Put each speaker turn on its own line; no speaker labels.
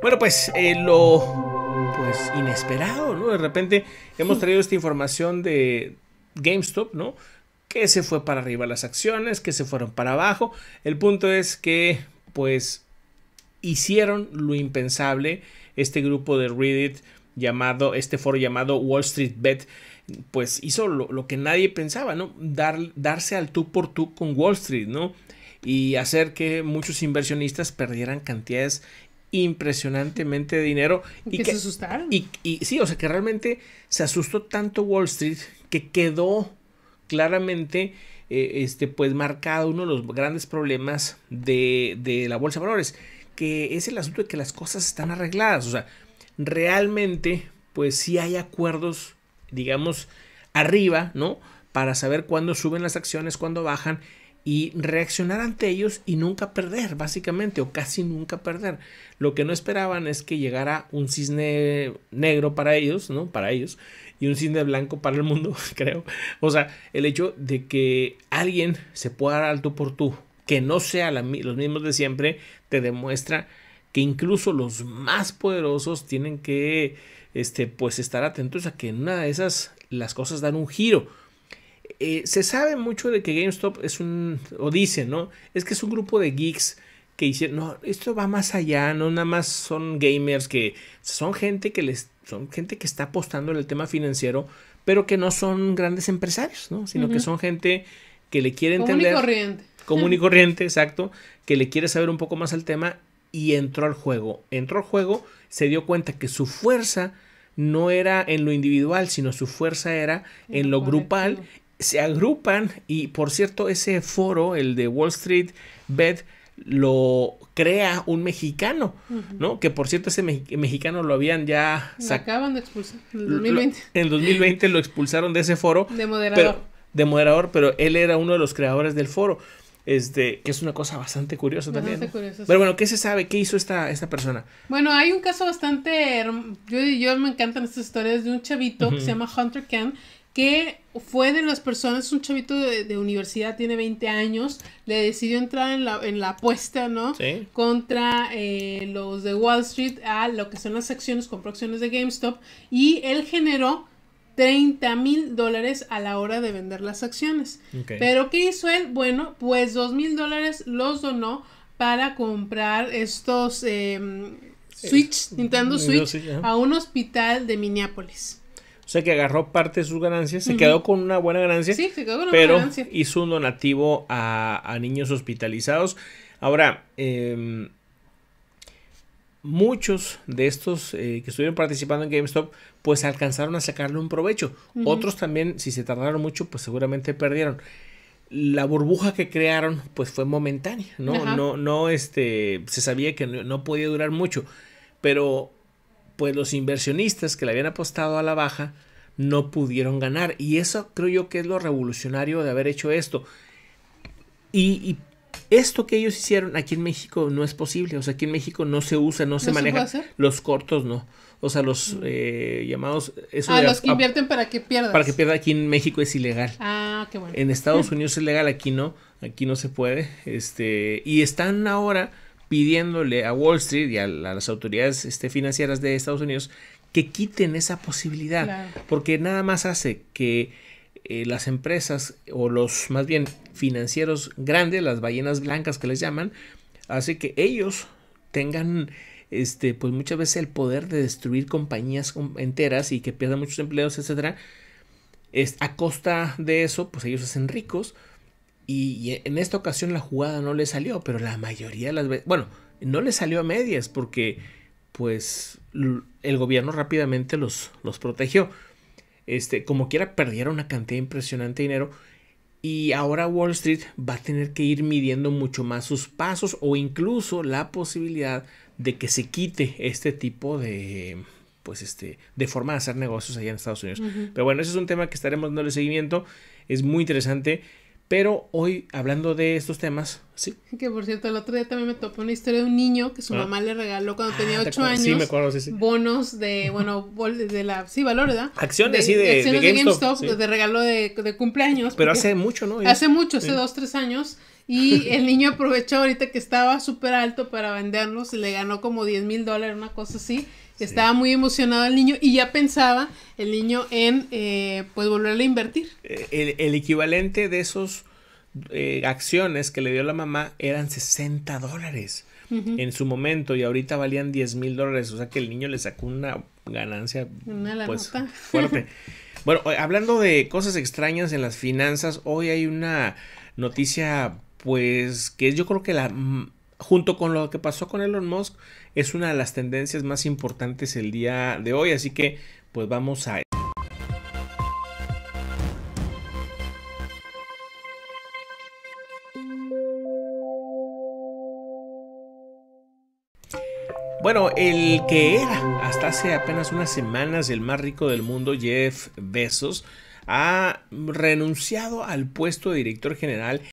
Bueno, pues eh, lo pues, inesperado, ¿no? De repente hemos traído esta información de GameStop, ¿no? Que se fue para arriba las acciones, que se fueron para abajo. El punto es que pues hicieron lo impensable este grupo de Reddit llamado, este foro llamado Wall Street Bet, pues hizo lo, lo que nadie pensaba, ¿no? Dar, darse al tú por tú con Wall Street, ¿no? Y hacer que muchos inversionistas perdieran cantidades impresionantemente de dinero. Y que, se asustaron. Y, sí, o sea que realmente se asustó tanto Wall Street que quedó claramente eh, este, pues marcado uno de los grandes problemas de, de la bolsa de valores, que es el asunto de que las cosas están arregladas. O sea, realmente, pues si hay acuerdos, digamos, arriba, ¿no? Para saber cuándo suben las acciones, cuándo bajan y reaccionar ante ellos y nunca perder, básicamente, o casi nunca perder. Lo que no esperaban es que llegara un cisne negro para ellos, ¿no? Para ellos, y un cisne blanco para el mundo, creo. O sea, el hecho de que alguien se pueda dar alto por tú, que no sea los mismos de siempre, te demuestra que incluso los más poderosos tienen que, este, pues, estar atentos a que en una de esas las cosas dan un giro eh, se sabe mucho de que GameStop es un, o dice, ¿no? Es que es un grupo de geeks que dicen, no, esto va más allá, no nada más son gamers que son gente que les, son gente que está apostando en el tema financiero, pero que no son grandes empresarios, ¿no? Sino que son gente que le quiere entender. Común y corriente. Común y corriente, exacto, que le quiere saber un poco más al tema y entró al juego. Entró al juego, se dio cuenta que su fuerza no era en lo individual, sino su fuerza era en lo grupal se agrupan y por cierto ese foro, el de Wall Street Bet, lo crea un mexicano, ¿no? Que por cierto ese mexicano lo habían ya se
acaban de expulsar en el 2020.
en 2020 lo expulsaron de ese foro. De moderador. de moderador, pero él era uno de los creadores del foro. Este, que es una cosa bastante curiosa también. Pero bueno, ¿qué se sabe? ¿Qué hizo esta, esta persona?
Bueno, hay un caso bastante. Yo, yo me encantan estas historias de un chavito que se llama Hunter Ken que fue de las personas, un chavito de, universidad, tiene 20 años, le decidió entrar en la, en la apuesta, ¿no? Contra eh, los de Wall Street a lo que son las acciones, compró acciones de GameStop y él generó 30 mil dólares a la hora de vender las acciones. Pero ¿qué hizo él? Bueno, pues dos mil dólares los donó para comprar estos em, Switch, Nintendo Switch, a un hospital de Minneapolis.
O sea que agarró parte de sus ganancias, se quedó con una buena ganancia. pero hizo un donativo a, niños hospitalizados. Ahora, em, muchos de estos eh, que estuvieron participando en GameStop, pues alcanzaron a sacarle un provecho. Otros también, si se tardaron mucho, pues seguramente perdieron. La burbuja que crearon, pues fue momentánea, ¿no? No, no, este, se sabía que no podía durar mucho, pero pues los inversionistas que le habían apostado a la baja no pudieron ganar. Y eso creo yo que es lo revolucionario de haber hecho esto. Y, esto que ellos hicieron aquí en México no es posible. O sea, aquí en México no se usa, no, se maneja. los cortos no. O sea, los mm. eh, llamados... ah, los que invierten
para que pierdan. Para
que pierda aquí en México es ilegal. Ah, qué bueno. En Estados Unidos es legal, aquí no. Aquí no se puede. Este, y están ahora pidiéndole a Wall Street y a, las autoridades este, financieras de Estados Unidos que quiten esa posibilidad, porque nada más hace que eh, las empresas o los más bien financieros grandes, las ballenas blancas que les llaman, hace que ellos tengan este pues muchas veces el poder de destruir compañías enteras y que pierdan muchos empleos, etcétera. Es, a costa de eso, pues ellos se hacen ricos y, en esta ocasión la jugada no le salió, pero la mayoría de las veces, bueno, no le salió a medias porque pues el gobierno rápidamente los, los protegió. Este, como quiera, perdieron una cantidad impresionante de dinero. Y ahora Wall Street va a tener que ir midiendo mucho más sus pasos o incluso la posibilidad de que se quite este tipo de, pues este, de forma de hacer negocios allá en Estados Unidos. Pero bueno, ese es un tema que estaremos dándole seguimiento. Es muy interesante. Pero hoy, hablando de estos temas, sí.
Que por cierto, el otro día también me topé una historia de un niño que su ah. mamá le regaló cuando ah, tenía ocho años. Sí, me acuerdo, sí, Bonos de, bueno, de la, sí, valor, ¿verdad? Acciones, de, sí, de, de GameStop. De, regalo de, de cumpleaños. Pero hace
mucho, ¿no? Hace mucho, hace dos,
tres años y el niño aprovechó ahorita que estaba súper alto para venderlos, y le ganó como 10 mil dólares, una cosa así. Estaba muy emocionado el niño y ya pensaba el niño en eh, pues volverle a invertir.
Eh, el, equivalente de esos eh, acciones que le dio la mamá eran 60 dólares en su momento y ahorita valían 10 mil dólares. O sea que el niño le sacó una ganancia pues, fuerte. bueno, hablando de cosas extrañas en las finanzas, hoy hay una noticia pues que yo creo que la junto con lo que pasó con Elon Musk es una de las tendencias más importantes el día de hoy, así que pues vamos a Bueno, el que era hasta hace apenas unas semanas el más rico del mundo, Jeff Bezos, ha renunciado al puesto de director general